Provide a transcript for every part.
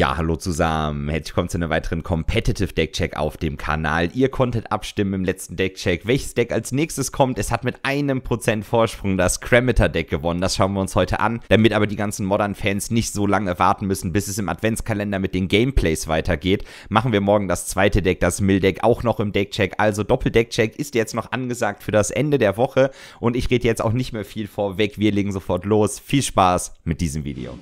Ja, hallo zusammen. Herzlich willkommen zu einer weiteren Competitive Deck Check auf dem Kanal. Ihr konntet abstimmen im letzten Deck Check, welches Deck als nächstes kommt. Es hat mit einem Prozent Vorsprung das Kramator Deck gewonnen. Das schauen wir uns heute an, damit aber die ganzen Modern Fans nicht so lange warten müssen, bis es im Adventskalender mit den Gameplays weitergeht. Machen wir morgen das zweite Deck, das Mill Deck, auch noch im Deck Check. Also Doppel Deck Check ist jetzt noch angesagt für das Ende der Woche und ich rede jetzt auch nicht mehr viel vorweg. Wir legen sofort los. Viel Spaß mit diesem Video.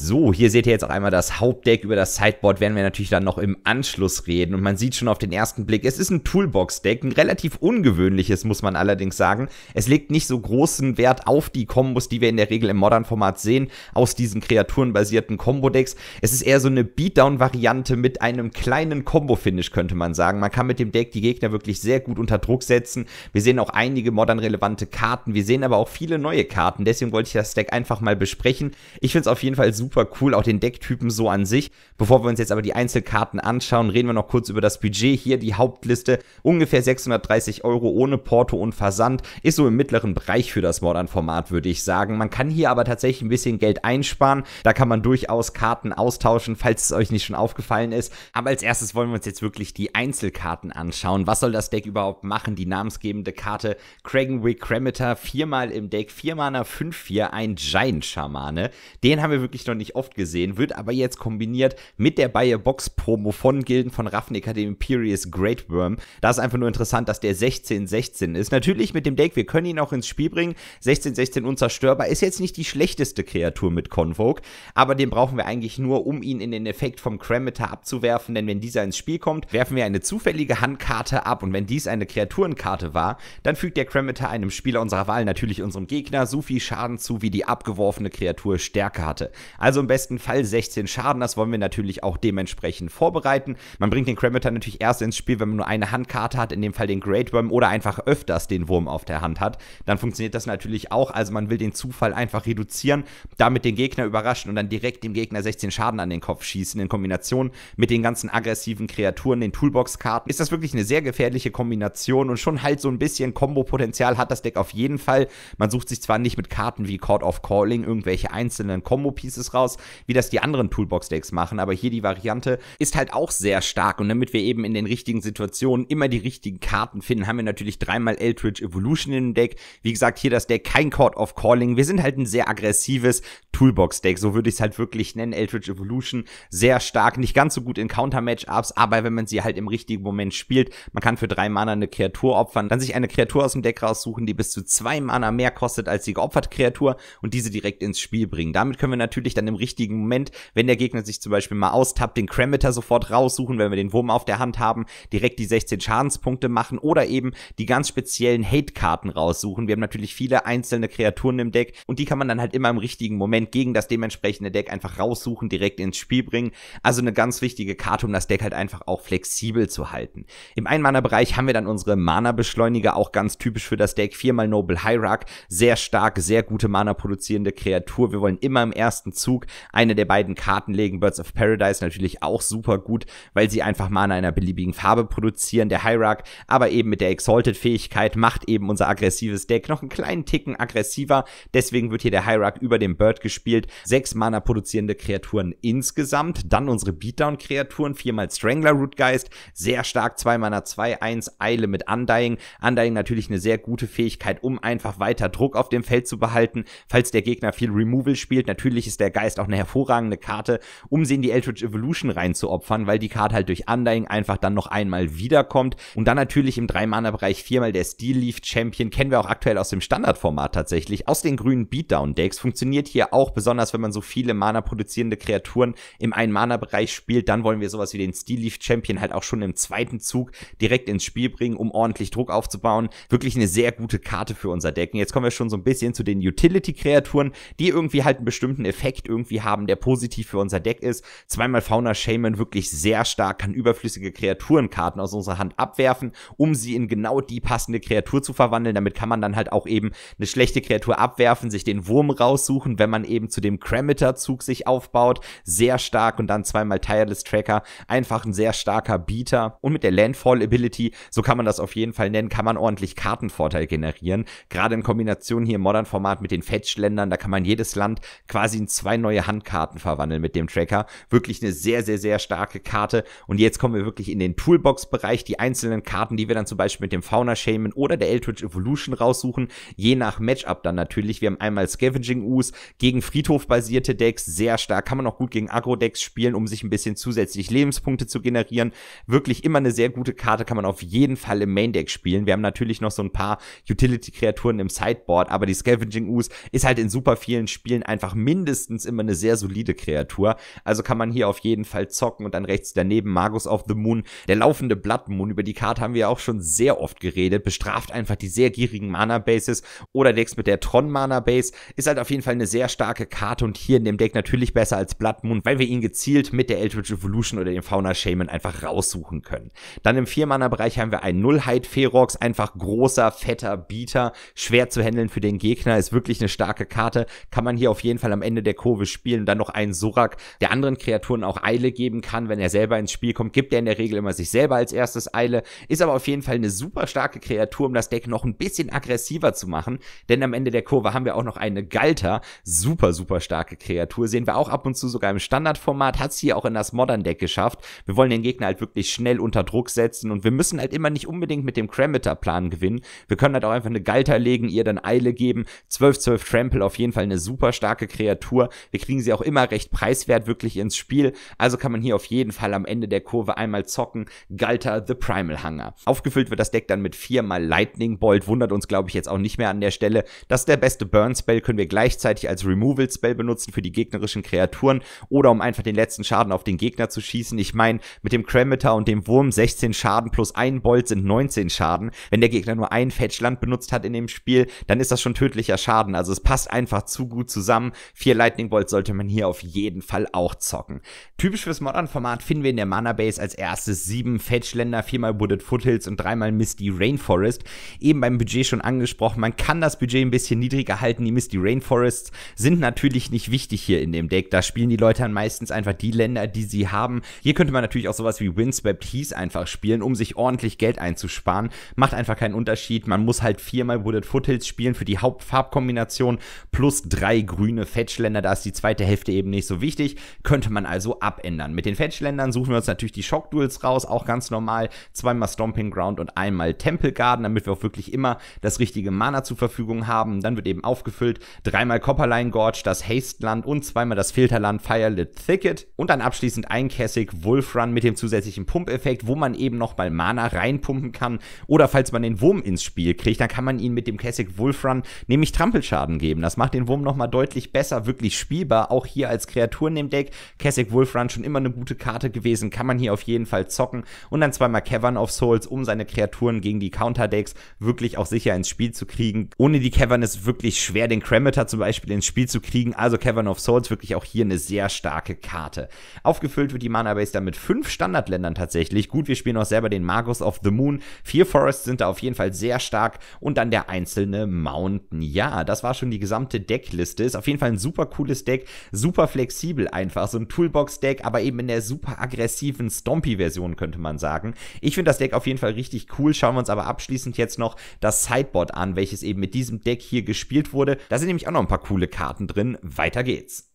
So, hier seht ihr jetzt auch einmal das Hauptdeck. Über das Sideboard werden wir natürlich dann noch im Anschluss reden. Und man sieht schon auf den ersten Blick, es ist ein Toolbox-Deck. Ein relativ ungewöhnliches, muss man allerdings sagen. Es legt nicht so großen Wert auf die Kombos, die wir in der Regel im Modern-Format sehen, aus diesen kreaturenbasierten Combo-Decks. Es ist eher so eine Beatdown-Variante mit einem kleinen Combo-Finish, könnte man sagen. Man kann mit dem Deck die Gegner wirklich sehr gut unter Druck setzen. Wir sehen auch einige modern-relevante Karten. Wir sehen aber auch viele neue Karten. Deswegen wollte ich das Deck einfach mal besprechen. Ich finde es auf jeden Fall super super cool, auch den Decktypen so an sich. Bevor wir uns jetzt aber die Einzelkarten anschauen, reden wir noch kurz über das Budget. Hier die Hauptliste, ungefähr 630 Euro ohne Porto und Versand, ist so im mittleren Bereich für das Modern-Format, würde ich sagen. Man kann hier aber tatsächlich ein bisschen Geld einsparen. Da kann man durchaus Karten austauschen, falls es euch nicht schon aufgefallen ist. Aber als erstes wollen wir uns jetzt wirklich die Einzelkarten anschauen. Was soll das Deck überhaupt machen? Die namensgebende Karte Kragenwick Kremiter, viermal im Deck, viermaler, Mana, 5-4, ein Giant-Schamane. Den haben wir wirklich noch nicht oft gesehen, wird aber jetzt kombiniert mit der Bayer Box Promo von Gilden von Ravnica, dem Imperious Great Worm. Da ist einfach nur interessant, dass der 16-16 ist. Natürlich mit dem Deck, wir können ihn auch ins Spiel bringen. 16-16 unzerstörbar ist jetzt nicht die schlechteste Kreatur mit Convoke, aber den brauchen wir eigentlich nur, um ihn in den Effekt vom Kramator abzuwerfen, denn wenn dieser ins Spiel kommt, werfen wir eine zufällige Handkarte ab und wenn dies eine Kreaturenkarte war, dann fügt der Kramator einem Spieler unserer Wahl natürlich unserem Gegner so viel Schaden zu, wie die abgeworfene Kreatur Stärke hatte. Also im besten Fall 16 Schaden. Das wollen wir natürlich auch dementsprechend vorbereiten. Man bringt den Cremator natürlich erst ins Spiel, wenn man nur eine Handkarte hat, in dem Fall den Great Worm oder einfach öfters den Wurm auf der Hand hat. Dann funktioniert das natürlich auch. Also man will den Zufall einfach reduzieren, damit den Gegner überraschen und dann direkt dem Gegner 16 Schaden an den Kopf schießen. In Kombination mit den ganzen aggressiven Kreaturen, den Toolbox-Karten, ist das wirklich eine sehr gefährliche Kombination und schon halt so ein bisschen Kombo-Potenzial hat das Deck auf jeden Fall. Man sucht sich zwar nicht mit Karten wie Court of Calling irgendwelche einzelnen Combo-Pieces Ergebnis raus, wie das die anderen Toolbox-Decks machen. Aber hier die Variante ist halt auch sehr stark. Und damit wir eben in den richtigen Situationen immer die richtigen Karten finden, haben wir natürlich dreimal Eldritch Evolution im Deck. Wie gesagt, hier das Deck kein Court of Calling. Wir sind halt ein sehr aggressives Toolbox-Deck. So würde ich es halt wirklich nennen. Eldritch Evolution sehr stark. Nicht ganz so gut in Counter-Matchups, aber wenn man sie halt im richtigen Moment spielt, man kann für drei Mana eine Kreatur opfern, dann sich eine Kreatur aus dem Deck raussuchen, die bis zu zwei Mana mehr kostet als die geopferte Kreatur und diese direkt ins Spiel bringen. Damit können wir natürlich dann im richtigen Moment, wenn der Gegner sich zum Beispiel mal austappt, den Kremiter sofort raussuchen, wenn wir den Wurm auf der Hand haben, direkt die 16 Schadenspunkte machen oder eben die ganz speziellen Hate-Karten raussuchen. Wir haben natürlich viele einzelne Kreaturen im Deck und die kann man dann halt immer im richtigen Moment gegen das dementsprechende Deck einfach raussuchen, direkt ins Spiel bringen. Also eine ganz wichtige Karte, um das Deck halt einfach auch flexibel zu halten. Im ein haben wir dann unsere Mana-Beschleuniger, auch ganz typisch für das Deck. Viermal Noble Hierarch, sehr stark, sehr gute Mana produzierende Kreatur. Wir wollen immer im ersten Zug Zug eine der beiden Karten legen. Birds of Paradise natürlich auch super gut, weil sie einfach Mana einer beliebigen Farbe produzieren. Der Hierarch, aber eben mit der Exalted-Fähigkeit macht eben unser aggressives Deck noch einen kleinen Ticken aggressiver. Deswegen wird hier der Hierarch über dem Bird gespielt. Sechs Mana produzierende Kreaturen insgesamt. Dann unsere Beatdown-Kreaturen. Viermal Strangler Root Geist. Sehr stark. Zwei Mana zwei, eins. Eile mit Undying. Undying natürlich eine sehr gute Fähigkeit, um einfach weiter Druck auf dem Feld zu behalten. Falls der Gegner viel Removal spielt, natürlich ist der Geist auch eine hervorragende Karte, um sie in die Eldritch Evolution reinzuopfern, weil die Karte halt durch Undying einfach dann noch einmal wiederkommt. Und dann natürlich im 3-Mana-Bereich viermal der Steel Leaf Champion, kennen wir auch aktuell aus dem Standardformat tatsächlich, aus den grünen Beatdown-Decks. Funktioniert hier auch, besonders wenn man so viele Mana produzierende Kreaturen im 1-Mana-Bereich spielt, dann wollen wir sowas wie den Steel Leaf Champion halt auch schon im zweiten Zug direkt ins Spiel bringen, um ordentlich Druck aufzubauen. Wirklich eine sehr gute Karte für unser Deck. Und jetzt kommen wir schon so ein bisschen zu den Utility-Kreaturen, die irgendwie halt einen bestimmten Effekt irgendwie haben, der positiv für unser Deck ist. Zweimal Fauna Shaman wirklich sehr stark, kann überflüssige Kreaturenkarten aus unserer Hand abwerfen, um sie in genau die passende Kreatur zu verwandeln. Damit kann man dann halt auch eben eine schlechte Kreatur abwerfen, sich den Wurm raussuchen, wenn man eben zu dem Kremiter-Zug sich aufbaut. Sehr stark und dann zweimal Tireless Tracker. Einfach ein sehr starker Beater. Und mit der Landfall-Ability, so kann man das auf jeden Fall nennen, kann man ordentlich Kartenvorteil generieren. Gerade in Kombination hier im Modern-Format mit den Fetch-Ländern, da kann man jedes Land quasi ein zwei zwei neue Handkarten verwandeln mit dem Tracker. Wirklich eine sehr, sehr, sehr starke Karte. Und jetzt kommen wir wirklich in den Toolbox-Bereich. Die einzelnen Karten, die wir dann zum Beispiel mit dem Fauna Shaman oder der Eldritch Evolution raussuchen, je nach Matchup dann natürlich. Wir haben einmal Scavenging-Us gegen Friedhof-basierte Decks, sehr stark. Kann man auch gut gegen Agro-Decks spielen, um sich ein bisschen zusätzlich Lebenspunkte zu generieren. Wirklich immer eine sehr gute Karte, kann man auf jeden Fall im Main-Deck spielen. Wir haben natürlich noch so ein paar Utility-Kreaturen im Sideboard, aber die Scavenging-Us ist halt in super vielen Spielen einfach mindestens meistens immer eine sehr solide Kreatur. Also kann man hier auf jeden Fall zocken und dann rechts daneben Magus of the Moon, der laufende Blood Moon. Über die Karte haben wir auch schon sehr oft geredet. Bestraft einfach die sehr gierigen Mana-Bases oder Decks mit der Tron-Mana-Base. Ist halt auf jeden Fall eine sehr starke Karte und hier in dem Deck natürlich besser als Blood Moon, weil wir ihn gezielt mit der Eldritch Evolution oder dem Fauna Shaman einfach raussuchen können. Dann im 4-Mana-Bereich haben wir einen Nullheit Ferox, einfach großer, fetter Bieter, schwer zu handeln für den Gegner, ist wirklich eine starke Karte, kann man hier auf jeden Fall am Ende der Kurve kurvisch spielen, dann noch einen Sorak, der anderen Kreaturen auch Eile geben kann, wenn er selber ins Spiel kommt, gibt er in der Regel immer sich selber als erstes Eile, ist aber auf jeden Fall eine super starke Kreatur, um das Deck noch ein bisschen aggressiver zu machen, denn am Ende der Kurve haben wir auch noch eine Galter, super, super starke Kreatur, sehen wir auch ab und zu sogar im Standardformat, hat es auch in das Modern Deck geschafft, wir wollen den Gegner halt wirklich schnell unter Druck setzen und wir müssen halt immer nicht unbedingt mit dem Kremiter-Plan gewinnen, wir können halt auch einfach eine Galter legen, ihr dann Eile geben, 12-12 Trample auf jeden Fall eine super starke Kreatur, wir kriegen sie auch immer recht preiswert wirklich ins Spiel. Also kann man hier auf jeden Fall am Ende der Kurve einmal zocken. Galter The Primal Hanger. Aufgefüllt wird das Deck dann mit viermal Lightning Bolt. Wundert uns, glaube ich, jetzt auch nicht mehr an der Stelle. Das ist der beste Burn-Spell, können wir gleichzeitig als Removal-Spell benutzen für die gegnerischen Kreaturen oder um einfach den letzten Schaden auf den Gegner zu schießen. Ich meine, mit dem Kremiter und dem Wurm 16 Schaden plus ein Bolt sind 19 Schaden. Wenn der Gegner nur ein Fetchland benutzt hat in dem Spiel, dann ist das schon tödlicher Schaden. Also es passt einfach zu gut zusammen. Vier Lightning spielen wollt, sollte man hier auf jeden Fall auch zocken. Typisch fürs Modern-Format finden wir in der Mana-Base als erstes sieben Fetch-Länder, viermal Wooded Foothills und dreimal Misty Rainforest. Eben beim Budget schon angesprochen, man kann das Budget ein bisschen niedriger halten. Die Misty Rainforests sind natürlich nicht wichtig hier in dem Deck. Da spielen die Leute dann meistens einfach die Länder, die sie haben. Hier könnte man natürlich auch sowas wie Windswept Heath einfach spielen, um sich ordentlich Geld einzusparen. Macht einfach keinen Unterschied. Man muss halt viermal Wooded Foothills spielen für die Hauptfarbkombination plus drei grüne Fetch-Länder. Da ist die zweite Hälfte eben nicht so wichtig, könnte man also abändern. Mit den Fetchländern suchen wir uns natürlich die Shock-Duels raus, auch ganz normal, zweimal Stomping Ground und einmal Temple Garden, damit wir auch wirklich immer das richtige Mana zur Verfügung haben. Dann wird eben aufgefüllt, dreimal Copperline Gorge, das Haste-Land und zweimal das Filterland Firelit Thicket und dann abschließend ein Cassic Wolf Run mit dem zusätzlichen Pumpeffekt, wo man eben nochmal Mana reinpumpen kann oder falls man den Wurm ins Spiel kriegt, dann kann man ihn mit dem Cassic Wolf Run nämlich Trampelschaden geben. Das macht den Wurm nochmal deutlich besser wirklich spielbar, auch hier als Kreaturen im Deck. Cassic Wolfrun schon immer eine gute Karte gewesen, kann man hier auf jeden Fall zocken. Und dann zweimal Cavern of Souls, um seine Kreaturen gegen die Counter-Decks wirklich auch sicher ins Spiel zu kriegen. Ohne die Cavern ist wirklich schwer, den Kremitor zum Beispiel ins Spiel zu kriegen. Also Cavern of Souls wirklich auch hier eine sehr starke Karte. Aufgefüllt wird die Mana-Base dann mit fünf Standardländern tatsächlich. Gut, wir spielen auch selber den Magus of the Moon. Vier Forests sind da auf jeden Fall sehr stark. Und dann der einzelne Mountain. Ja, das war schon die gesamte Deckliste. Ist auf jeden Fall ein super cooles cooles Deck, super flexibel einfach, so ein Toolbox-Deck, aber eben in der super aggressiven Stompy-Version könnte man sagen. Ich finde das Deck auf jeden Fall richtig cool, schauen wir uns aber abschließend jetzt noch das Sideboard an, welches eben mit diesem Deck hier gespielt wurde. Da sind nämlich auch noch ein paar coole Karten drin, weiter geht's.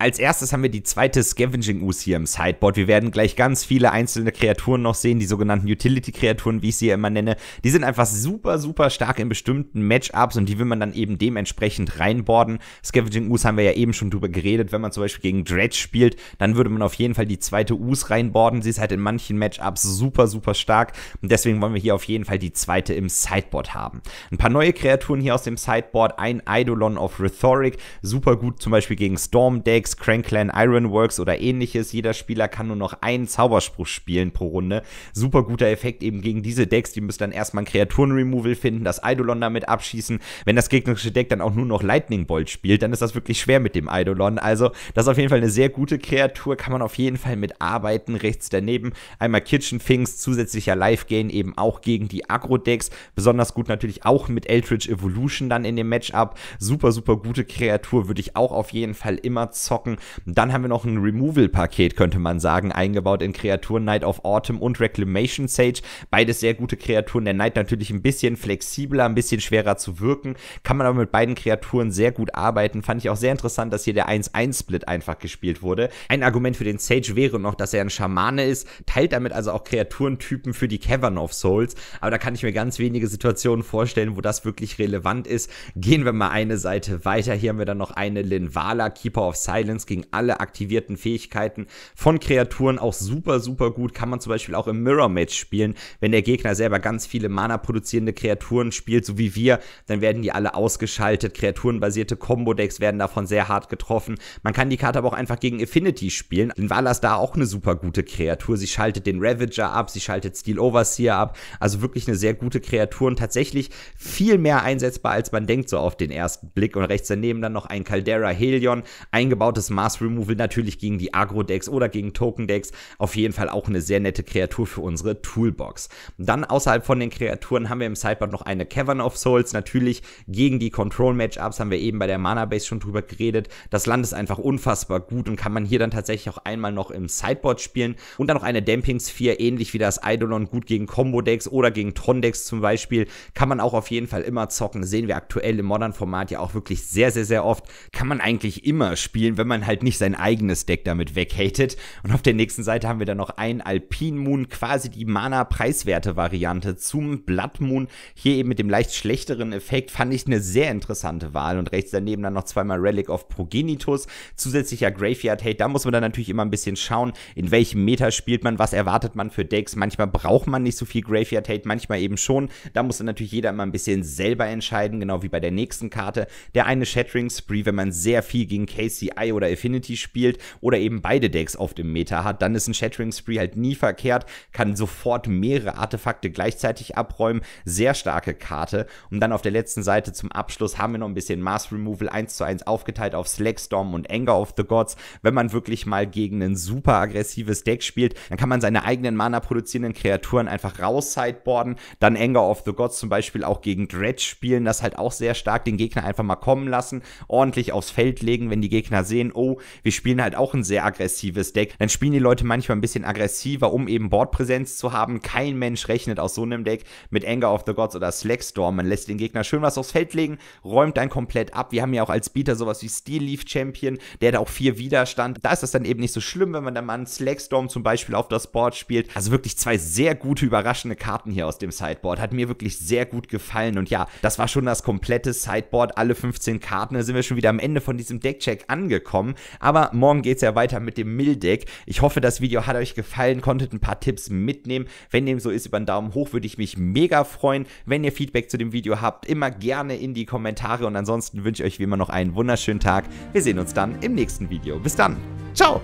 Als erstes haben wir die zweite Scavenging-Us hier im Sideboard. Wir werden gleich ganz viele einzelne Kreaturen noch sehen, die sogenannten Utility-Kreaturen, wie ich sie ja immer nenne. Die sind einfach super, super stark in bestimmten Matchups und die will man dann eben dementsprechend reinborden. Scavenging-Us haben wir ja eben schon drüber geredet. Wenn man zum Beispiel gegen Dredge spielt, dann würde man auf jeden Fall die zweite Us reinborden. Sie ist halt in manchen Matchups super, super stark und deswegen wollen wir hier auf jeden Fall die zweite im Sideboard haben. Ein paar neue Kreaturen hier aus dem Sideboard. Ein Eidolon of Rhetoric, super gut zum Beispiel gegen Storm-Decks Crank Clan, Ironworks oder ähnliches. Jeder Spieler kann nur noch einen Zauberspruch spielen pro Runde. Super guter Effekt eben gegen diese Decks. Die müssen dann erstmal ein Kreaturen-Removal finden, das Eidolon damit abschießen. Wenn das gegnerische Deck dann auch nur noch Lightning Bolt spielt, dann ist das wirklich schwer mit dem Eidolon. Also, das ist auf jeden Fall eine sehr gute Kreatur. Kann man auf jeden Fall mit arbeiten. Rechts daneben einmal Kitchen Things, zusätzlicher Life gain eben auch gegen die Agro-Decks. Besonders gut natürlich auch mit Eldritch Evolution dann in dem Matchup. Super, super gute Kreatur. Würde ich auch auf jeden Fall immer zocken zocken. Dann haben wir noch ein Removal-Paket, könnte man sagen, eingebaut in Kreaturen Night of Autumn und Reclamation Sage. Beides sehr gute Kreaturen. Der Knight natürlich ein bisschen flexibler, ein bisschen schwerer zu wirken. Kann man aber mit beiden Kreaturen sehr gut arbeiten. Fand ich auch sehr interessant, dass hier der 1-1-Split einfach gespielt wurde. Ein Argument für den Sage wäre noch, dass er ein Schamane ist, teilt damit also auch Kreaturentypen für die Cavern of Souls. Aber da kann ich mir ganz wenige Situationen vorstellen, wo das wirklich relevant ist. Gehen wir mal eine Seite weiter. Hier haben wir dann noch eine Linvala, Keeper of Silence Valence gegen alle aktivierten Fähigkeiten von Kreaturen auch super, super gut. Kann man zum Beispiel auch im Mirror Match spielen. Wenn der Gegner selber ganz viele Mana produzierende Kreaturen spielt, so wie wir, dann werden die alle ausgeschaltet. Kreaturenbasierte Combo-Decks werden davon sehr hart getroffen. Man kann die Karte aber auch einfach gegen Affinity spielen. Den Vala da auch eine super gute Kreatur. Sie schaltet den Ravager ab, sie schaltet Steel Overseer ab. Also wirklich eine sehr gute Kreatur und tatsächlich viel mehr einsetzbar, als man denkt, so auf den ersten Blick. Und rechts daneben dann noch ein Caldera Helion, eingebaut Gottes Mass Removal natürlich gegen die Agro-Decks oder gegen Token-Decks. Auf jeden Fall auch eine sehr nette Kreatur für unsere Toolbox. Dann außerhalb von den Kreaturen haben wir im Sideboard noch eine Cavern of Souls. Natürlich gegen die Control-Matchups haben wir eben bei der Mana-Base schon drüber geredet. Das Land ist einfach unfassbar gut und kann man hier dann tatsächlich auch einmal noch im Sideboard spielen. Und dann noch eine Damping Sphere, ähnlich wie das Eidolon, gut gegen Combo-Decks oder gegen Tron-Decks zum Beispiel. Kann man auch auf jeden Fall immer zocken. Sehen wir aktuell im Modern-Format ja auch wirklich sehr, sehr, sehr oft. Kann man eigentlich immer spielen, wenn wenn man halt nicht sein eigenes Deck damit weghatet. Und auf der nächsten Seite haben wir dann noch einen Alpine Moon, quasi die Mana-preiswerte Variante zum Blood Moon. Hier eben mit dem leicht schlechteren Effekt fand ich eine sehr interessante Wahl. Und rechts daneben dann noch zweimal Relic of Progenitus, zusätzlicher Graveyard Hate. Da muss man dann natürlich immer ein bisschen schauen, in welchem Meta spielt man, was erwartet man für Decks. Manchmal braucht man nicht so viel Graveyard Hate, manchmal eben schon. Da muss dann natürlich jeder immer ein bisschen selber entscheiden, genau wie bei der nächsten Karte. Der eine Shattering Spree, wenn man sehr viel gegen KCI Sky oder Affinity spielt oder eben beide Decks oft im Meta hat, dann ist ein Shattering Spree halt nie verkehrt, kann sofort mehrere Artefakte gleichzeitig abräumen, sehr starke Karte. Und dann auf der letzten Seite zum Abschluss haben wir noch ein bisschen Mass Removal 1 zu 1 aufgeteilt auf Slackstorm und Anger of the Gods. Wenn man wirklich mal gegen ein super aggressives Deck spielt, dann kann man seine eigenen Mana produzierenden Kreaturen einfach raus sideboarden, dann Anger of the Gods zum Beispiel auch gegen Dredge spielen, das halt auch sehr stark den Gegner einfach mal kommen lassen, ordentlich aufs Feld legen, wenn die Gegner sehen, sehen, oh, wir spielen halt auch ein sehr aggressives Deck, dann spielen die Leute manchmal ein bisschen aggressiver, um eben Boardpräsenz zu haben. Kein Mensch rechnet aus so einem Deck mit Anger of the Gods oder Slackstorm. Man lässt den Gegner schön was aufs Feld legen, räumt dann komplett ab. Wir haben ja auch als Bieter sowas wie Steel Leaf Champion, der hat auch vier Widerstand. Da ist das dann eben nicht so schlimm, wenn man dann mal einen Slackstorm zum Beispiel auf das Board spielt. Also wirklich zwei sehr gute, überraschende Karten hier aus dem Sideboard. Hat mir wirklich sehr gut gefallen. Und ja, das war schon das komplette Sideboard. Alle 15 Karten. Da sind wir schon wieder am Ende von diesem Deckcheck angekommen kommen. Aber morgen geht es ja weiter mit dem Mildeck. Ich hoffe, das Video hat euch gefallen, konntet ein paar Tipps mitnehmen. Wenn dem so ist, über einen Daumen hoch würde ich mich mega freuen. Wenn ihr Feedback zu dem Video habt, immer gerne in die Kommentare. Und ansonsten wünsche ich euch wie immer noch einen wunderschönen Tag. Wir sehen uns dann im nächsten Video. Bis dann. Ciao.